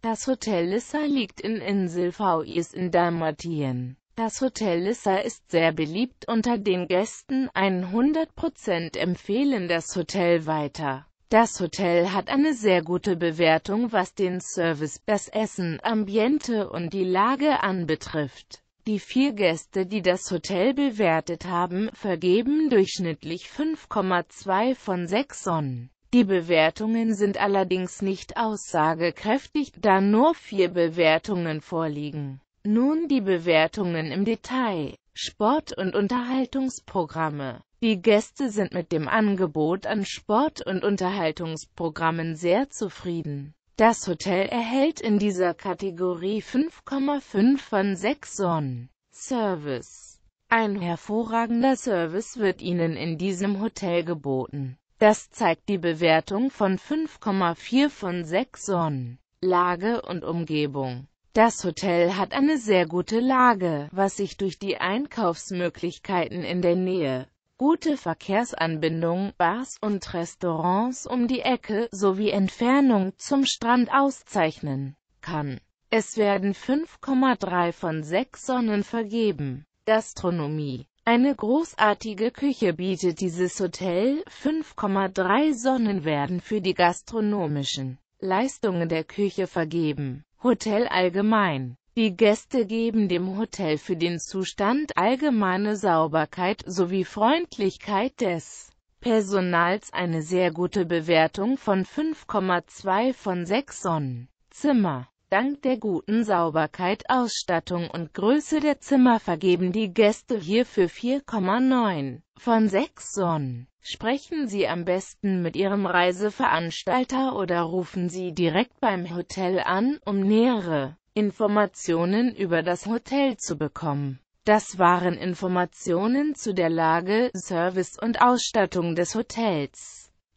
Das Hotel Lissa liegt in Insel Vs in Dalmatien. Das Hotel Lissa ist sehr beliebt unter den Gästen, 100% empfehlen das Hotel weiter. Das Hotel hat eine sehr gute Bewertung, was den Service, das Essen, Ambiente und die Lage anbetrifft. Die vier Gäste, die das Hotel bewertet haben, vergeben durchschnittlich 5,2 von 6 Sonnen. Die Bewertungen sind allerdings nicht aussagekräftig, da nur vier Bewertungen vorliegen. Nun die Bewertungen im Detail. Sport- und Unterhaltungsprogramme Die Gäste sind mit dem Angebot an Sport- und Unterhaltungsprogrammen sehr zufrieden. Das Hotel erhält in dieser Kategorie 5,5 von 6 Sonnen. Service Ein hervorragender Service wird Ihnen in diesem Hotel geboten. Das zeigt die Bewertung von 5,4 von 6 Sonnen. Lage und Umgebung Das Hotel hat eine sehr gute Lage, was sich durch die Einkaufsmöglichkeiten in der Nähe, gute Verkehrsanbindung, Bars und Restaurants um die Ecke sowie Entfernung zum Strand auszeichnen kann. Es werden 5,3 von 6 Sonnen vergeben. Gastronomie eine großartige Küche bietet dieses Hotel, 5,3 Sonnen werden für die gastronomischen Leistungen der Küche vergeben. Hotel allgemein die Gäste geben dem Hotel für den Zustand allgemeine Sauberkeit sowie Freundlichkeit des Personals eine sehr gute Bewertung von 5,2 von 6 Sonnen. Zimmer Dank der guten Sauberkeit, Ausstattung und Größe der Zimmer vergeben die Gäste hierfür 4,9 von 6 Sonnen. Sprechen Sie am besten mit Ihrem Reiseveranstalter oder rufen Sie direkt beim Hotel an, um nähere Informationen über das Hotel zu bekommen. Das waren Informationen zu der Lage, Service und Ausstattung des Hotels.